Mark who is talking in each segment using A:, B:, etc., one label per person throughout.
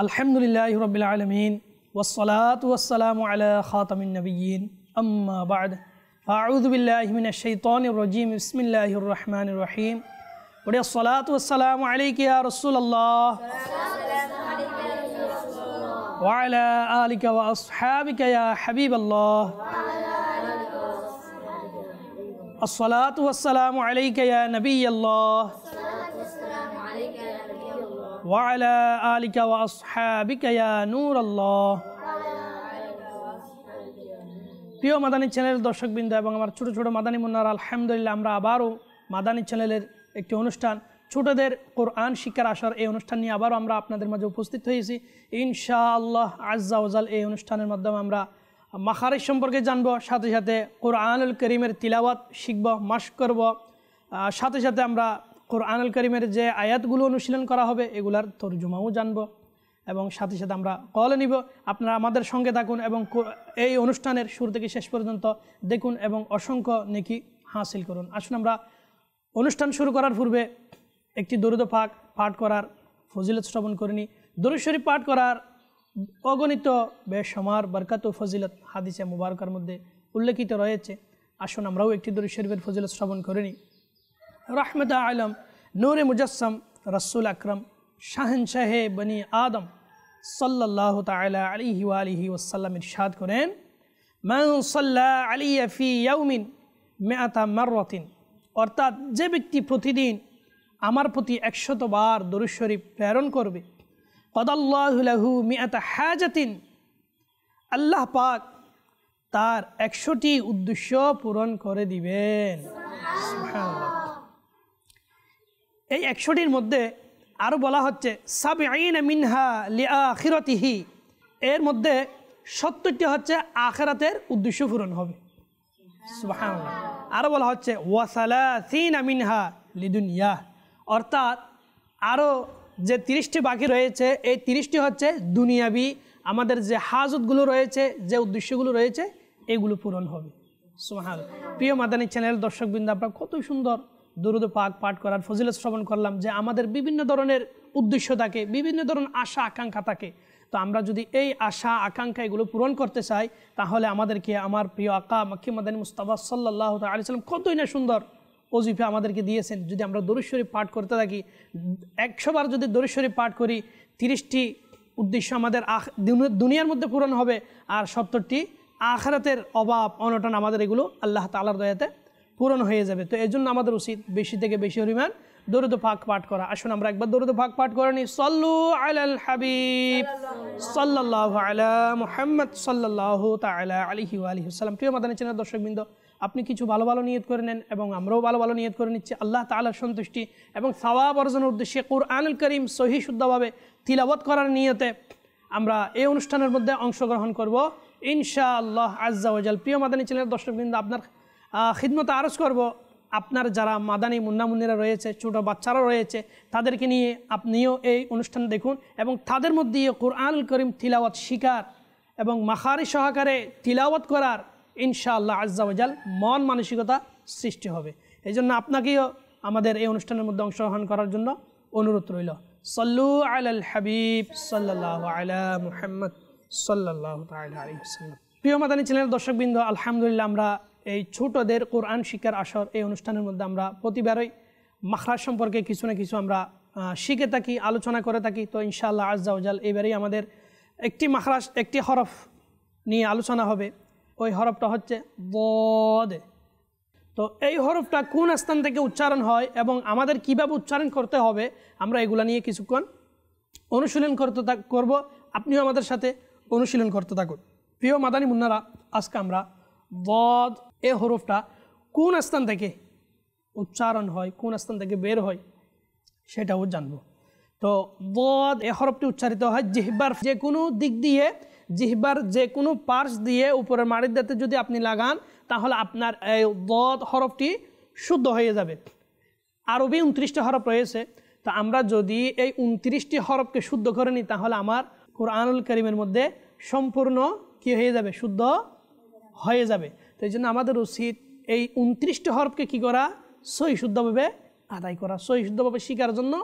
A: الحمد لله رب العالمين والصلاة والسلام على خاتم النبيين أما بعد فأعوذ بالله من الشيطان الرجيم بسم الله الرحمن الرحيم ودي الصلاة والسلام عليك يا رسول الله وعلى آلك وأصحابك يا حبيب الله الصلاة والسلام عليك يا نبي الله وعلى آلك وأصحابك يا نور الله প্রিয় মাদানী চ্যানেলের দর্শকবৃন্দ এবং আমার ছোট ছোট মাদানী মুন্নার আলহামদুলিল্লাহ আমরা আবারও মাদানী চ্যানেলের একটি অনুষ্ঠান ছোটদের কোরআন শিক্ষার আসার এই অনুষ্ঠান নিয়ে আবারও আমরা আপনাদের মাঝে উপস্থিত হয়েছি ইনশা আল্লাহ আজ্জাউজাল এই অনুষ্ঠানের মাধ্যমে আমরা মাখারেজ সম্পর্কে জানবো সাথে সাথে কোরআনুল করিমের তিলাওয়াত শিখব মাস করব সাথে সাথে আমরা কোরআন আল করিমের যে আয়াতগুলো অনুশীলন করা হবে এগুলার তর্জুমাও জানব এবং সাথে সাথে আমরা কল নিব আপনারা আমাদের সঙ্গে থাকুন এবং এই অনুষ্ঠানের শুরু থেকে শেষ পর্যন্ত দেখুন এবং অসংখ্য নেকি হাসিল করুন আসুন আমরা অনুষ্ঠান শুরু করার পূর্বে একটি দরুদ ফাঁক পাঠ করার ফজিলত শ্রবণ করিনি দরুশ্বরী পাঠ করার অগণিত বেসমার বরকাত ও ফজিলত হাদিসে মুবারকার মধ্যে উল্লেখিত রয়েছে আসুন আমরাও একটি দরুদ শরীফের ফজিলত শ্রবণ করিনি রহমদ আলম নূরে মুজসম রসুল আকরম শাহে বনি আদম সাল্লাহ তালা আলিহি আলহি ওসাল্লাম ইরশাদ করেন মাহসাল্লা আলী ফি মেয়াতা মাররতিন অর্থাৎ যে ব্যক্তি প্রতিদিন আমার প্রতি একশত বার দরুশরীফ প্রেরণ করবে কদাল্লাহু মিয়াতা হাজাতিন আল্লাহ পাক তার একশোটি উদ্দেশ্য পূরণ করে দিবেন এই একশোটির মধ্যে আরও বলা হচ্ছে সাব আইন মিনহা লিয়া খিরতিহি এর মধ্যে সত্তরটি হচ্ছে আখেরাতের উদ্দেশ্য পূরণ হবে আরও বলা হচ্ছে ওয়াসালাসিন আমিনহা লিদুনিয়া অর্থাৎ আরও যে তিরিশটি বাকি রয়েছে এই তিরিশটি হচ্ছে দুনিয়াবি আমাদের যে হাজতগুলো রয়েছে যে উদ্দেশ্যগুলো রয়েছে এগুলো পূরণ হবে সোহান প্রিয় মাদানী চ্যানেল দর্শকবৃন্দ আপনারা কত সুন্দর দুরুদ পাক পাঠ করার ফজিলত শ্রবণ করলাম যে আমাদের বিভিন্ন ধরনের উদ্দেশ্য থাকে বিভিন্ন ধরনের আশা আকাঙ্ক্ষা থাকে তো আমরা যদি এই আশা আকাঙ্ক্ষা এগুলো পূরণ করতে চাই তাহলে আমাদেরকে আমার প্রিয় আকা মাক্ষি মাদান মুস্তাফা সাল্লাহ আলিয়াল্লাম কতই না সুন্দর অজিফা আমাদেরকে দিয়েছেন যদি আমরা দরিশ্বরী পাঠ করতে থাকি একশোবার যদি দরিশ্বরী পাঠ করি তিরিশটি উদ্দেশ্য আমাদের আখ দুনিয়ার মধ্যে পূরণ হবে আর সত্তরটি আখরাতের অভাব অনটন আমাদের এগুলো আল্লাহ তালার দয়াতে পূরণ হয়ে যাবে তো এর জন্য আমাদের উচিত বেশি থেকে বেশি পরিমাণ দরুদ ফাঁক পাঠ করা আসুন আমরা একবার দরুদ ফাঁক পাঠ করে নিই সল্লু আলাল হাবিব সাল্লাহ আলা মোহাম্মদ সাল্লাহ তালা আলহি আলহিসাল্লাম প্রিয় মাদানী চেনার দর্শকবৃন্দ আপনি কিছু ভালো ভালো নিয়ত করে নেন এবং আমরাও ভালো ভালো নিয়ত করে নিচ্ছি আল্লাহ তালার সন্তুষ্টি এবং সবাব অর্জনের উদ্দেশ্যে কোরআনুল করিম সহি শুদ্ধভাবে তিলাবত করার নিয়তে আমরা এই অনুষ্ঠানের মধ্যে অংশগ্রহণ করব ইনশাআল্লাহ আজ্জা আজ্জাওয়াজাল প্রিয় মাদানী চ্যানেলের দর্শকবৃন্দ আপনার খিদমত আরজ করব আপনার যারা মাদানি মুন্নামুন্নিরা রয়েছে ছোটো বাচ্চারা রয়েছে তাদেরকে নিয়ে আপনিও এই অনুষ্ঠান দেখুন এবং তাদের মধ্যে কোরআন করিম তিলাওয়াত শিকার এবং মাখারি সহকারে তিলাওয়াত করার ইনশাআল্লাহ আজাল মন মানসিকতা সৃষ্টি হবে এই জন্য আপনাকেও আমাদের এই অনুষ্ঠানের মধ্যে অংশগ্রহণ করার জন্য অনুরোধ রইল সল্লু আল হাবিব সাল্লাহ আলা মুহাম্মদ সাল্লাহ প্রিয় মাদানী চ্যানেল দর্শকবৃন্দ আলহামদুলিল্লাহ আমরা এই ছোটদের কোরআন শিক্ষার আসর এই অনুষ্ঠানের মধ্যে আমরা প্রতিবারই মাখরাজ সম্পর্কে কিছু না কিছু আমরা শিখে থাকি আলোচনা করে থাকি তো ইনশাআল্লাহ আজাউজাল এবারেই আমাদের একটি মাখরাজ একটি হরফ নিয়ে আলোচনা হবে ওই হরফটা হচ্ছে বদে তো এই হরফটা কোন স্থান থেকে উচ্চারণ হয় এবং আমাদের কিভাবে উচ্চারণ করতে হবে আমরা এগুলো নিয়ে কিছুক্ষণ অনুশীলন করতে করবো আপনিও আমাদের সাথে অনুশীলন করতে থাকুন প্রিয় মাদানী মুন্নারা আজকে আমরা বদ এ হরফটা কোন স্থান থেকে উচ্চারণ হয় কোন স্থান থেকে বের হয় সেটাও জানব তো বদ এ হরফটি উচ্চারিত হয় জিহ্বার যে কোনো দিক দিয়ে জিহ্বার যে কোনো পার্স দিয়ে উপরের মাড়ির দাঁতে যদি আপনি লাগান তাহলে আপনার এই বদ হরফটি শুদ্ধ হয়ে যাবে আরবি উনত্রিশটি হরফ রয়েছে তো আমরা যদি এই উনত্রিশটি হরফকে শুদ্ধ করে নিই তাহলে আমার কোরআনুল করিমের মধ্যে সম্পূর্ণ কি হয়ে যাবে শুদ্ধ হয়ে যাবে তো এই জন্য আমাদের উচিত এই উনত্রিশটি হরফকে কি করা সহি শুদ্ধভাবে আদায় করা সহি শুদ্ধভাবে শিকার জন্য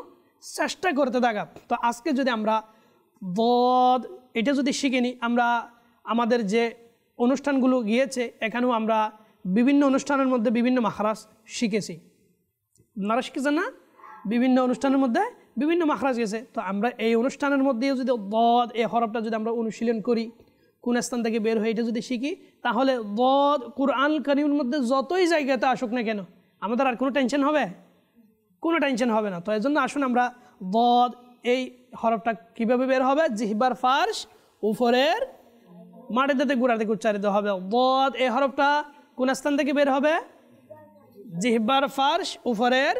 A: চেষ্টা করতে থাকা তো আজকে যদি আমরা বদ এটা যদি শিখে নিই আমরা আমাদের যে অনুষ্ঠানগুলো গিয়েছে এখানেও আমরা বিভিন্ন অনুষ্ঠানের মধ্যে বিভিন্ন মাখরাজ শিখেছি আপনারা শিখেছেন না বিভিন্ন অনুষ্ঠানের মধ্যে বিভিন্ন মাখরাজ গেছে তো আমরা এই অনুষ্ঠানের মধ্যে যদি বদ এই হরফটা যদি আমরা অনুশীলন করি কোন স্থান থেকে বের হয়ে এটা যদি শিখি তাহলে বদ কোরআন করিমের মধ্যে যতই জায়গাতে আসুক না কেন আমাদের আর কোনো টেনশন হবে কোনো টেনশন হবে না তো এই জন্য আসুন আমরা বদ এই হরফটা কীভাবে বের হবে জিহবার ফার্স উপরের মাটির দাঁতে গোড়ার উচ্চারিত হবে বদ এই হরফটা কোন স্থান থেকে বের হবে জিহবার ফার্স উপরের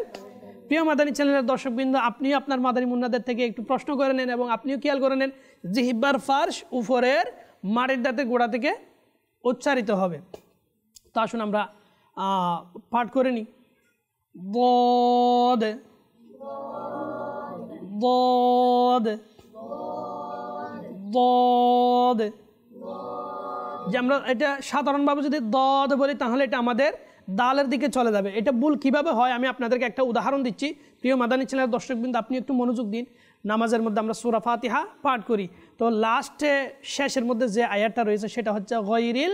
A: প্রিয় মাদানী চ্যানেলের দর্শকবৃন্দ আপনিও আপনার মাদানী মুন্নাদের থেকে একটু প্রশ্ন করে নেন এবং আপনিও খেয়াল করে নেন জিহিব্বার ফার্স উপরের মারের দাঁতে গোড়া থেকে উচ্চারিত হবে তো আসুন আমরা পাঠ করে নিই বদ বদ বদ যে আমরা এটা সাধারণভাবে যদি দদ বলি তাহলে এটা আমাদের দালের দিকে চলে যাবে এটা ভুল কিভাবে হয় আমি আপনাদেরকে একটা উদাহরণ দিচ্ছি প্রিয় মাদানী চ্যানেলের দর্শকবৃন্দ আপনি একটু মনোযোগ দিন নামাজের মধ্যে আমরা সুরা ফাতিহা পাঠ করি তো লাস্টে শেষের মধ্যে যে আয়ারটা রয়েছে সেটা হচ্ছে গইরিল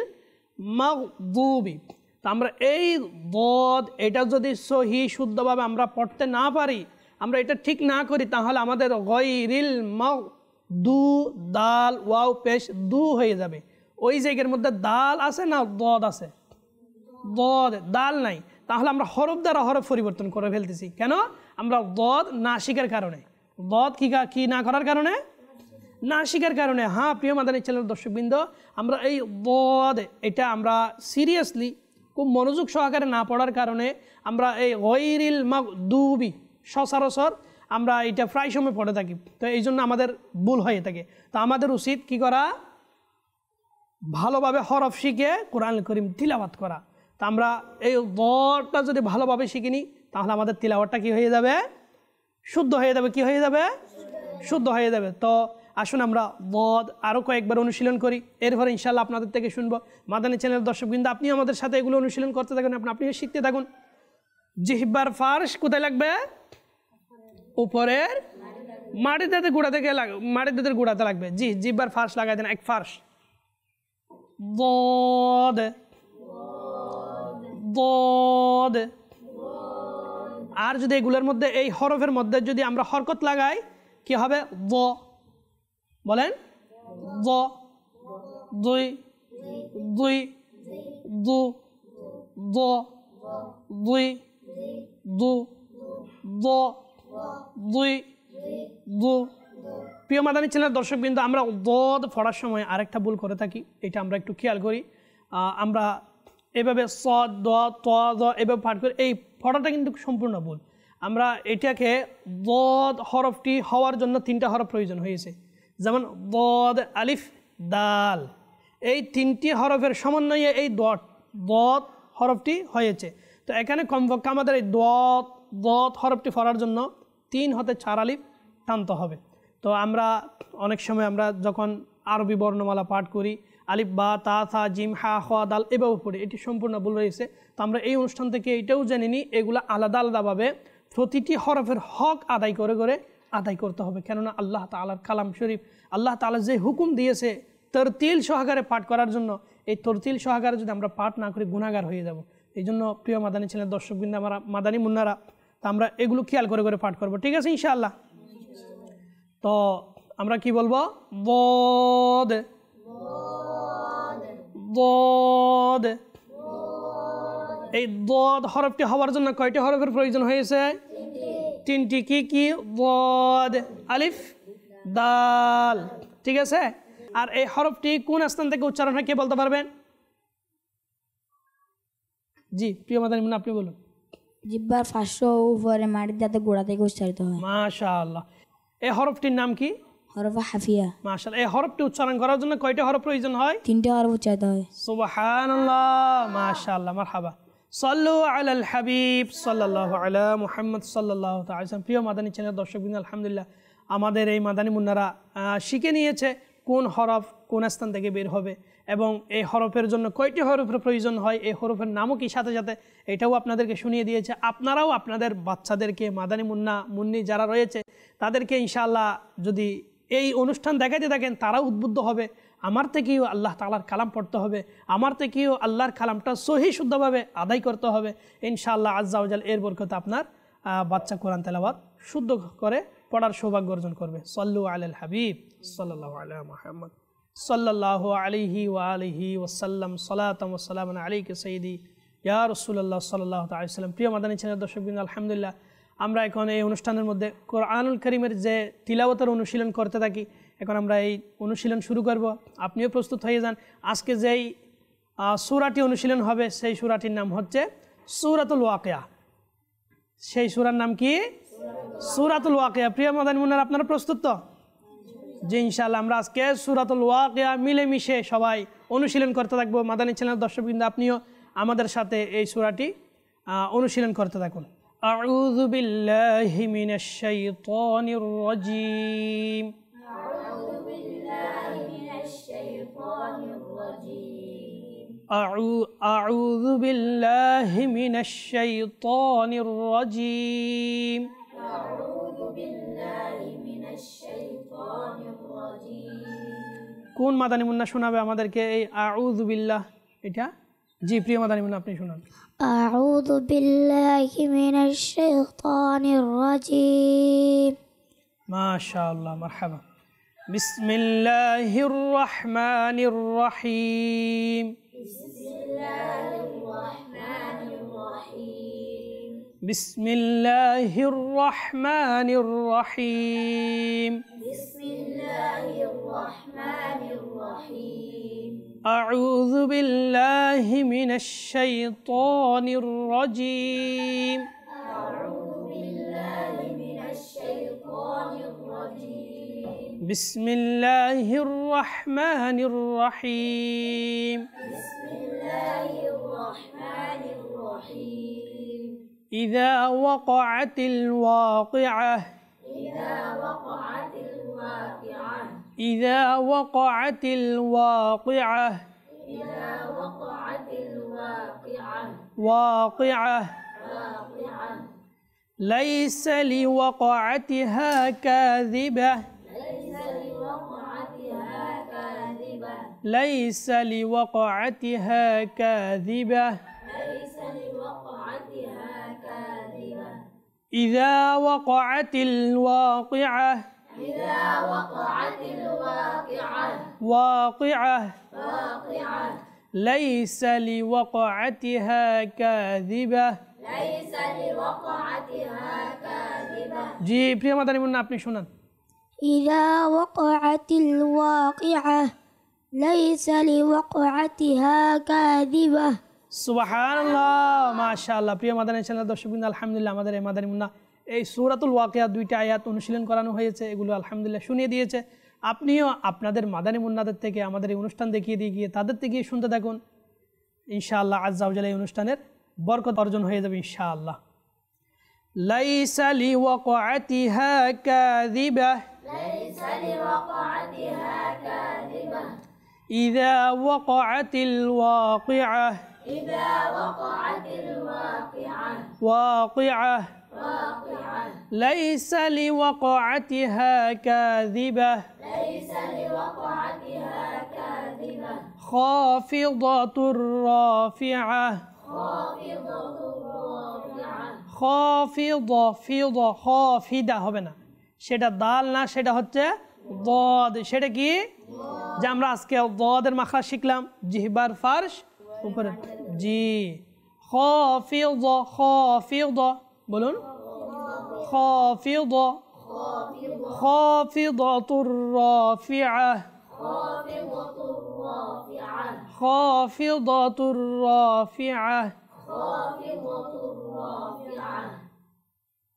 A: মাগদুবি তো আমরা এই বদ এটা যদি সহি শুদ্ধভাবে আমরা পড়তে না পারি আমরা এটা ঠিক না করি তাহলে আমাদের গইরিল মাউ দু দাল ওয়াও পেশ দু হয়ে যাবে ওই জায়গার মধ্যে দাল আছে না দদ আছে দদ দাল নাই তাহলে আমরা হরফ দ্বারা হরফ পরিবর্তন করে ফেলতেছি কেন আমরা দদ না শিখার কারণে বধ কী কী না করার কারণে না শিকার কারণে হ্যাঁ প্রিয় মাদানি চ্যানেল দর্শকবৃন্দ আমরা এই বদ এটা আমরা সিরিয়াসলি খুব মনোযোগ সহকারে না পড়ার কারণে আমরা এই গৈরিল মাগ দুবি সচরাচর আমরা এটা প্রায় সময় পড়ে থাকি তো এই জন্য আমাদের ভুল হয়ে থাকে তো আমাদের উচিত কি করা ভালোভাবে হরফ শিখে কোরআন করিম তিলাবাত করা তা আমরা এই বরটা যদি ভালোভাবে শিখিনি তাহলে আমাদের তিলাবাতটা কি হয়ে যাবে শুদ্ধ হয়ে যাবে কি হয়ে যাবে শুদ্ধ হয়ে যাবে তো আসুন আমরা মদ আরও কয়েকবার অনুশীলন করি এরপর ইনশাল্লাহ আপনাদের থেকে শুনবো মাদানী চ্যানেলের দর্শক কিন্তু আপনি আমাদের সাথে এগুলো অনুশীলন করতে থাকুন আপনি আপনিও শিখতে থাকুন জিহিব্বার ফার্স কোথায় লাগবে উপরের মাটির দাঁতের গুঁড়া থেকে লাগ মাটির দাঁতের গুঁড়াতে লাগবে জি জিহ্বার ফার্স লাগাই দেন এক ফার্স বদ বদ আর যদি এগুলোর মধ্যে এই হরফের মধ্যে যদি আমরা হরকত লাগাই কি হবে ব বলেন ব দুই দুই দু দুই দু দুই দু প্রিয় মাদানী ছিলেন দর্শক কিন্তু আমরা দদ ফড়ার সময় আরেকটা ভুল করে থাকি এটা আমরা একটু খেয়াল করি আমরা এভাবে স দ ত দ এভাবে পাঠ করে এই ফটাটা কিন্তু সম্পূর্ণ ভুল আমরা এটাকে দদ হরফটি হওয়ার জন্য তিনটা হরফ প্রয়োজন হয়েছে যেমন দদ আলিফ দাল এই তিনটি হরফের সমন্বয়ে এই দট দত হরফটি হয়েছে তো এখানে কমপক্ষে আমাদের এই দত দত হরফটি ফরার জন্য তিন হতে চার আলিফ টানতে হবে তো আমরা অনেক সময় আমরা যখন আরবি বর্ণমালা পাঠ করি আলিফ বা তা থা জিম হা হা দাল এভাবে পড়ে এটি সম্পূর্ণ ভুল রয়েছে তো আমরা এই অনুষ্ঠান থেকে এটাও জানি নি এগুলো আলাদা আলাদাভাবে প্রতিটি হরফের হক আদায় করে করে আদায় করতে হবে কেননা আল্লাহ তালার কালাম শরীফ আল্লাহ তালা যে হুকুম দিয়েছে তরতিল সহকারে পাঠ করার জন্য এই তরতিল সহকারে যদি আমরা পাঠ না করি গুণাগার হয়ে যাব এই জন্য প্রিয় মাদানী ছিলেন দর্শকবৃন্দ আমরা মাদানী মুন্নারা তো আমরা এগুলো খেয়াল করে করে পাঠ করব ঠিক আছে ইনশাআল্লাহ তো আমরা কি বলবো বদ দদ এই দদ হরফটি হওয়ার জন্য কয়টি হরফের প্রয়োজন হয়েছে তিনটি কি কি দদ আলিফ দাল ঠিক আছে আর এই হরফটি কোন স্থান থেকে উচ্চারণ হয় কে বলতে পারবেন জি প্রিয় মাদানি আপনি বলুন জিব্বার ফাঁসো উপরে মাটির যাতে গোড়া থেকে উচ্চারিত হয় মাশাআল্লাহ এই হরফটির নাম কি হরফ হাফিয়া মাশাআল্লাহ এই হরফটি উচ্চারণ করার জন্য কয়টা হরফ প্রয়োজন হয় তিনটা হরফ চাইতে হয় সুবহানাল্লাহ মাশাআল্লাহ মারহাবা সল্লু আলাল হাবিব সাল্লাল্লাহু আলা মুহাম্মদ সাল্লাল্লাহু তাআলা প্রিয় মাদানী চ্যানেল দর্শকবৃন্দ আলহামদুলিল্লাহ আমাদের এই মাদানী মুন্নারা শিখে নিয়েছে কোন হরফ কোন স্থান থেকে বের হবে এবং এই হরফের জন্য কয়টি হরফের প্রয়োজন হয় এই হরফের নামও কি সাথে সাথে এটাও আপনাদেরকে শুনিয়ে দিয়েছে আপনারাও আপনাদের বাচ্চাদেরকে মাদানী মুন্না মুন্নি যারা রয়েছে তাদেরকে ইনশাল্লাহ যদি এই অনুষ্ঠান দেখাতে থাকেন তারা উদ্বুদ্ধ হবে আমার থেকেও আল্লাহ তালার কালাম পড়তে হবে আমার থেকেও আল্লাহর কালামটা সহি শুদ্ধভাবে আদায় করতে হবে ইনশাআল্লাহ আজ্জাউজাল এর বরকতে আপনার বাচ্চা কোরআন তেলাবাদ শুদ্ধ করে পড়ার সৌভাগ্য অর্জন করবে সল্লু আল হাবিব সাল্লাহ আল মাহমদ সাল্লাহ আলিহি আলিহি ওসাল্লাম সালাতাম সালাম আলী সঈদি ইয়ার রসুল্লাহ সাল্লাহ তাল্লাম প্রিয় মাদানী ছিলেন দর্শকবিন্দ আলহামদুলিল্লাহ আমরা এখন এই অনুষ্ঠানের মধ্যে কোরআনুল করিমের যে তিলাবতার অনুশীলন করতে থাকি এখন আমরা এই অনুশীলন শুরু করব আপনিও প্রস্তুত হয়ে যান আজকে যেই সুরাটি অনুশীলন হবে সেই সুরাটির নাম হচ্ছে সুরাতুল ওয়াকেয়া সেই সুরার নাম কি সুরাতুল ওয়াকেয়া প্রিয় মাদান মুনার আপনারা প্রস্তুত তো যে ইনশাল্লাহ আমরা আজকে সুরাতুল ওয়াকেয়া মিলেমিশে সবাই অনুশীলন করতে থাকবো মাদানী দর্শক কিন্তু আপনিও আমাদের সাথে এই সুরাটি অনুশীলন করতে থাকুন أعوذ بالله من الشيطان الرجيم
B: أعوذ بالله من الشيطان الرجيم
A: أعوذ بالله من الشيطان الرجيم
B: أعوذ بالله من الشيطان الرجيم
A: কোন মাদানি মুন্না শোনাবে আমাদেরকে এই আউযু বিল্লাহ এটা জি প্রিয় মাদানি বোন আপনি শুনুন
B: أعوذ بالله من الشيطان
A: الرجيم ما شاء الله مرحبا بسم الله الرحمن الرحيم بسم
B: الله الرحمن الرحيم
A: بسم الله الرحمن الرحيم من الشيطان الرجيم أعوذ
B: بالله من الشيطان الرجيم
A: بسم الله الرحمن الرحيم بسم الله
B: الرحمن الرحيم
A: إذا وقعت الواقعة
B: إذا وقعت الواقعة
A: إذا وقعت الواقعة
B: إذا وقعت الواقعة
A: واقعة واقعة ليس لوقعتها كاذبة ليس لوقعتها كاذبة ليس لوقعتها كاذبة
B: ليس لوقعتها كاذبة
A: إذا وقعت الواقعة
B: إذا وقعت الواقعة
A: واقعة
B: واقعة
A: ليس لوقعتها كاذبة
B: ليس لوقعتها
A: كاذبة جيب بريما داني منا أبني شنان إذا وقعت
B: الواقعة ليس لوقعتها كاذبة
A: سبحان الله ما شاء الله بريما داني شنان دوشبين الحمد لله ما داني منا এই সুরাতুল ওয়াকিয়া দুইটা আয়াত অনুশীলন করানো হয়েছে এগুলো আলহামদুলিল্লাহ শুনিয়ে দিয়েছে আপনিও আপনাদের মাদানী মুন্নাদের থেকে আমাদের এই অনুষ্ঠান দেখিয়ে দিয়ে গিয়ে তাদের থেকে শুনতে থাকুন ইনশাআল্লাহ আজাউজাল এই অনুষ্ঠানের বরকত অর্জন হয়ে যাবে ইনশাআল্লাহ ليس لوقعتها كاذبة ليس لوقعتها
B: كاذبة
A: إذا وقعت الواقعة
B: إذا وقعت الواقعة
A: واقعة ليس لوقعتها كاذبة
B: ليس لوقعتها
A: كاذبة خافضة رافعة خافضة خافضة فيضة خافضة هبنا شد الدال نا شد هتة ضاد شد كي جام كي ضاد المخرج شكلام جهبار فرش جي خافضة خافضة বলুন خافضة خافضة رافعة خافضة رافعة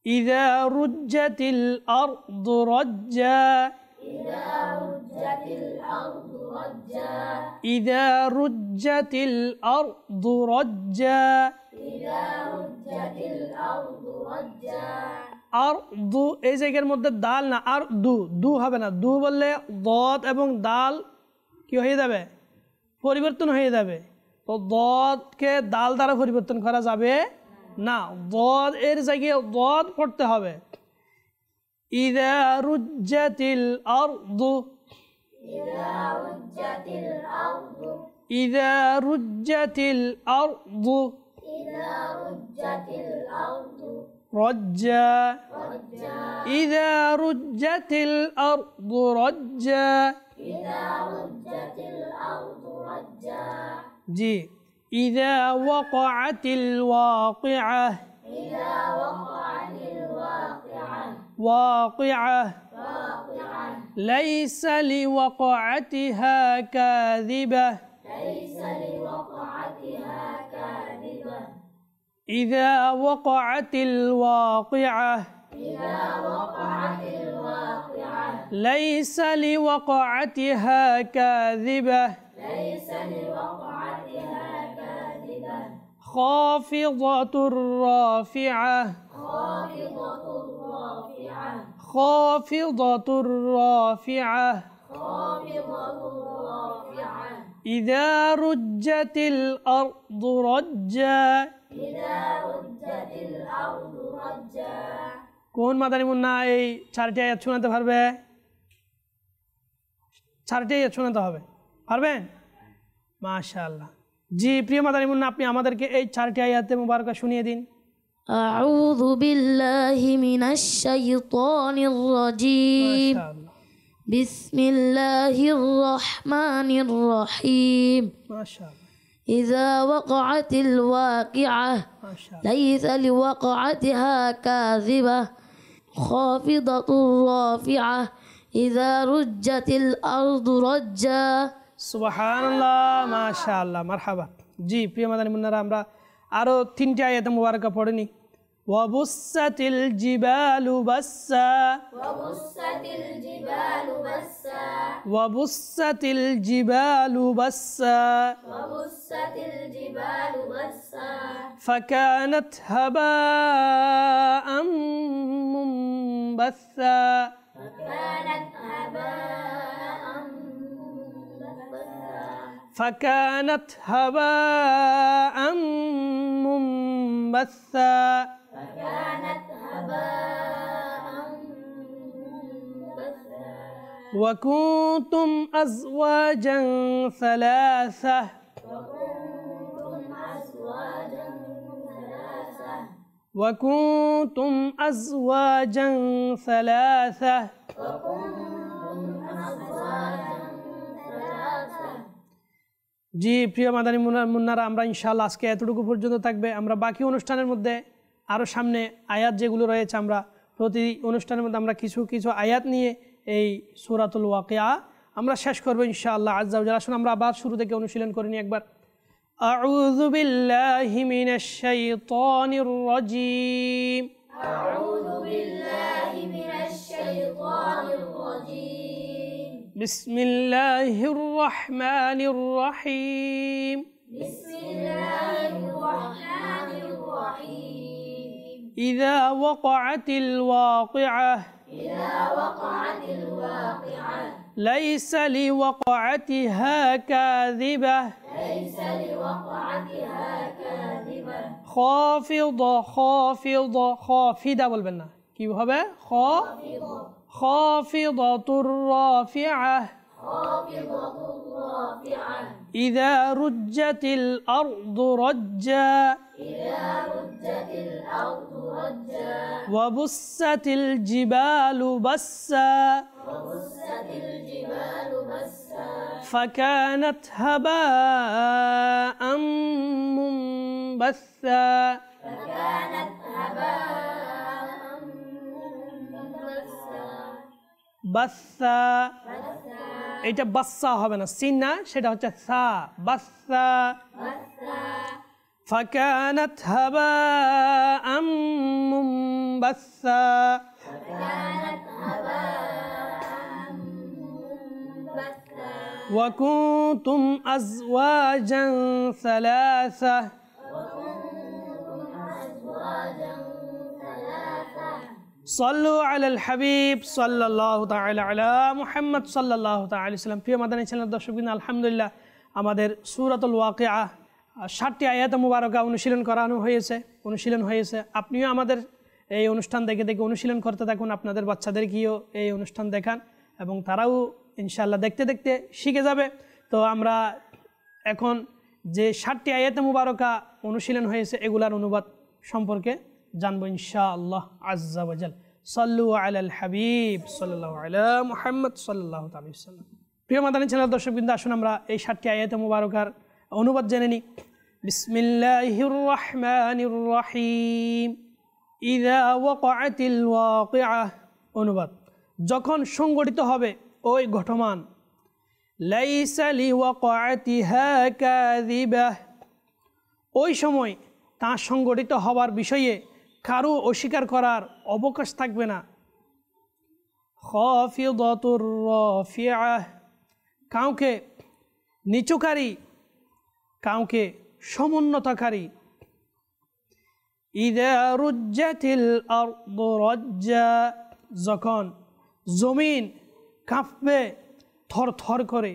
A: إذا رجت الأرض رجا
B: إذا رجت الأرض رجا
A: إذا رجت الأرض رجا আর দু এই জায়গার মধ্যে দাল না আর দু দু হবে না দু বললে দত এবং দাল কি হয়ে যাবে পরিবর্তন হয়ে যাবে তো দতকে দাল দ্বারা পরিবর্তন করা যাবে না দদ এর জায়গায় দদ পড়তে হবে আর ইদা রুজ্জাতিল আরদু ইদা আর আরদু إذا
B: رجت الأرض
A: رجا إذا رجت الأرض رجا
B: إذا رجت الأرض رجا
A: جي إذا وقعت الواقعة
B: إذا وقعت الواقعة
A: واقعة واقعة ليس لوقعتها كاذبة
B: ليس لوقعتها
A: إذا وقعت الواقعة
B: إذا وقعت الواقعة
A: ليس لوقعتها كاذبة
B: ليس لوقعتها كاذبة
A: خافضة الرافعة
B: خافضة الرافعة
A: خافضة الرافعة
B: خافضة الرافعة
A: إذا رجت الأرض رجا
B: إذا رجت الأرض رجا
A: কোন মাদানি মুন্না এই চারটি আয়াত শোনাতে পারবে চারটি আয়াত শোনাতে হবে পারবেন মাশাআল্লাহ জি প্রিয় মাদানি মুন্না আপনি আমাদেরকে এই চারটি আয়াতে মুবারকা শুনিয়ে দিন أعوذ بالله
B: من الشيطان الرجيم ما بسم الله الرحمن الرحيم ما شاء الله إذا وقعت الواقعة ليس لوقعتها كاذبة
A: خافضة رافعة إذا رجت الأرض رجا سبحان الله ما شاء الله مرحبا جيب يا مدني منا رامرا أرو তিনটি আয়াত মুবারকা পড়িনি وبست الجبال بسا
B: وبست الجبال بسا
A: وبست الجبال بسا
B: وبست الجبال بسا
A: فكانت هباء منبثا
B: فكانت هباء
A: فكانت هباء منبثا فكانت هباء منبثا
B: فكانت هباء
A: وكنتم أزواجا ثلاثة
B: وكنتم أزواجا ثلاثة
A: وكنتم أزواجا ثلاثة জি প্রিয় মাদানী মুন্নারা আমরা ইনশাল্লাহ আজকে এতটুকু পর্যন্ত থাকবে আমরা বাকি অনুষ্ঠানের মধ্যে আরও সামনে আয়াত যেগুলো রয়েছে আমরা প্রতি অনুষ্ঠানের মধ্যে আমরা কিছু কিছু আয়াত নিয়ে এই সুরাতুল ওয়াকিয়া আমরা শেষ করবো ইনশাআল্লাহ আজ্জাউজাল আসুন আমরা আবার শুরু থেকে অনুশীলন করে নিই একবার أعوذ بالله من الشيطان الرجيم أعوذ
B: بالله من الشيطان الرجيم
A: بسم الله الرحمن الرحيم بسم الله
B: الرحمن الرحيم
A: إذا وقعت الواقعة
B: إذا وقعت الواقعة
A: ليس لوقعتها كاذبة
B: ليس لوقعتها
A: كاذبة خافضة خافضة خافضة والبنا كيف কি হবে خافضة خافضة رافعة إذا رجت الأرض رجا
B: إذا رجت الأرض رجا
A: وبست الجبال بسا
B: وبست الجبال بسا
A: فكانت هباء منبثا فكانت
B: هباء منبثا
A: بثا بثا এটা বাচ্চা হবে না সিন না সেটা হচ্ছে সা বাচ্চা فكانت هباء منبثا
B: فكانت هباء منبثا
A: وكنتم أزواجا ثلاثة
B: وكنتم أزواجا
A: সল্লু আল হাবিব সাল্লাহ তালা মুহাম্মদ সাল্লাহ তাল্লাম প্রিয় মাদানী ছিলেন দর্শকবিন আলহামদুলিল্লাহ আমাদের সুরাতুল ওয়াকে আহ ষাটটি আয়াত মুবারকা অনুশীলন করানো হয়েছে অনুশীলন হয়েছে আপনিও আমাদের এই অনুষ্ঠান দেখে দেখে অনুশীলন করতে থাকুন আপনাদের বাচ্চাদের কিও এই অনুষ্ঠান দেখান এবং তারাও ইনশাল্লাহ দেখতে দেখতে শিখে যাবে তো আমরা এখন যে ষাটটি আয়াত মুবারকা অনুশীলন হয়েছে এগুলার অনুবাদ সম্পর্কে জানবো ইনশা আল্লাহ আজাল সাল্লু আল হাবিব সাল্লাহ আলা মোহাম্মদ সাল্লাহ তালিসাল্লাম প্রিয় মাদানী চ্যানেল দর্শক কিন্তু আসুন আমরা এই সাতটি আয়াত মুবারকার অনুবাদ জেনে নিই বিসমিল্লাহির রহমানির রহিম অনুবাদ যখন সংগঠিত হবে ওই ঘটমান ওই সময় তা সংগঠিত হবার বিষয়ে কারো অস্বীকার করার অবকাশ থাকবে না কাউকে নিচুকারী কাউকে সমুন্নতকারী ইদারুজ্জাতিল রজ্জা যখন জমিন কাঁপবে থর থর করে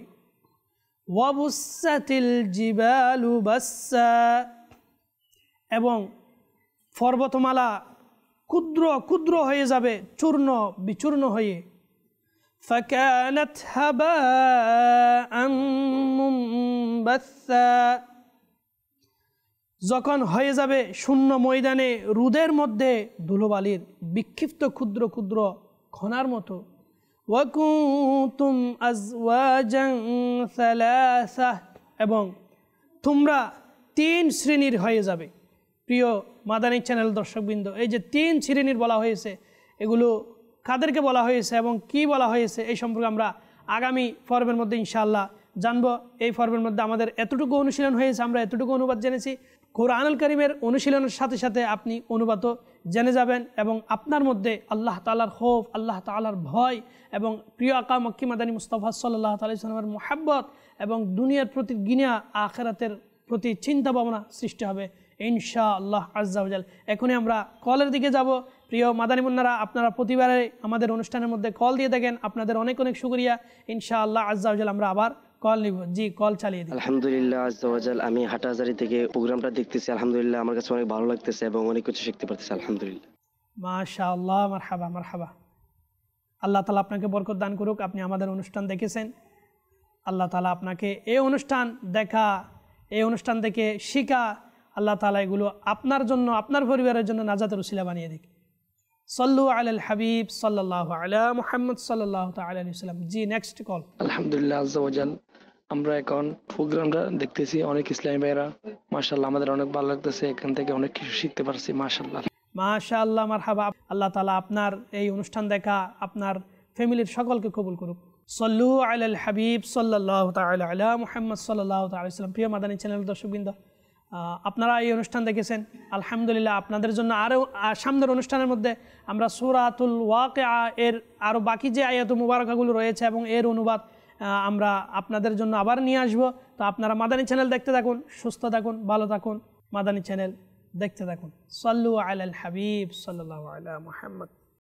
A: ওয়াবুসাতিল জিবালু বাসা এবং পর্বতমালা ক্ষুদ্র ক্ষুদ্র হয়ে যাবে চূর্ণ বিচূর্ণ হয়ে যখন হয়ে যাবে শূন্য ময়দানে রুদের মধ্যে ধুলোবালির বিক্ষিপ্ত ক্ষুদ্র ক্ষুদ্র খনার মতো ওয়াকুতুম এবং তোমরা তিন শ্রেণীর হয়ে যাবে প্রিয় মাদানী চ্যানেল দর্শকবৃন্দ এই যে তিন শ্রেণীর বলা হয়েছে এগুলো কাদেরকে বলা হয়েছে এবং কি বলা হয়েছে এই সম্পর্কে আমরা আগামী পর্বের মধ্যে ইনশাআল্লাহ জানবো এই পর্বের মধ্যে আমাদের এতটুকু অনুশীলন হয়েছে আমরা এতটুকু অনুবাদ জেনেছি কোরআনুল করিমের অনুশীলনের সাথে সাথে আপনি অনুবাদও জেনে যাবেন এবং আপনার মধ্যে আল্লাহ তালার হোফ আল্লাহ তালার ভয় এবং প্রিয় আকা মক্কি মাদানী মুস্তফা সাল্লাহ তালামের মোহাব্বত এবং দুনিয়ার প্রতি গিনিয়া আখেরাতের প্রতি চিন্তা ভাবনা সৃষ্টি হবে ইনশাআল্লাহ আল্লাহ আজ্জাউজাল এখনই আমরা কলের দিকে যাব প্রিয় মাদানিমুন্নারা আপনারা প্রতিবারে আমাদের অনুষ্ঠানের মধ্যে কল দিয়ে থাকেন আপনাদের অনেক অনেক শুক্রিয়া ইনশা আল্লাহ আজ্জাউজাল আমরা আবার কল নিব জি কল চালিয়ে দিন
B: আলহামদুলিল্লাহ আজ্জাওয়াজাল আমি হাটাজারি থেকে প্রোগ্রামটা দেখতেছি আলহামদুলিল্লাহ আমার কাছে অনেক ভালো লাগতেছে এবং অনেক কিছু শিখতে পারতেছি আলহামদুলিল্লাহ
A: মাশাআল্লাহ মারহাবা মারহাবা আল্লাহ তালা আপনাকে বরকত দান করুক আপনি আমাদের অনুষ্ঠান দেখেছেন আল্লাহ তালা আপনাকে এই অনুষ্ঠান দেখা এই অনুষ্ঠান থেকে শিখা আল্লাহ তালা এগুলো আপনার জন্য আপনার পরিবারের জন্য নাজাতের উশিলা বানিয়ে দিক সল্লু আল হাবিব সাল্লাহ আলা মোহাম্মদ সাল্লাহ তালাম জি নেক্সট কল আলহামদুলিল্লাহ আমরা এখন প্রোগ্রামটা দেখতেছি অনেক ইসলামী ভাইরা মার্শাল্লাহ আমাদের অনেক ভালো লাগতেছে এখান থেকে অনেক কিছু শিখতে পারছি আল্লাহ মাশাআল্লাহ মারহাবা আল্লাহ তালা আপনার এই অনুষ্ঠান দেখা আপনার ফ্যামিলির সকলকে কবুল করুক সল্লু আল হাবিব সাল্লাহ তাল্লাহ মোহাম্মদ সাল্লাহ তাল্লাম প্রিয় মাদানী চ্যানেল দর্শকবৃন্দ আপনারা এই অনুষ্ঠান দেখেছেন আলহামদুলিল্লাহ আপনাদের জন্য আরও সামনের অনুষ্ঠানের মধ্যে আমরা সুরাতুল ওয়াকে এর আরও বাকি যে আয়াত মুবারকাগুলো রয়েছে এবং এর অনুবাদ আমরা আপনাদের জন্য আবার নিয়ে আসব তো আপনারা মাদানী চ্যানেল দেখতে থাকুন সুস্থ থাকুন ভালো থাকুন মাদানী চ্যানেল দেখতে থাকুন সাল্লু আল হাবিব সাল্লাহ আল্লাহ মোহাম্মদ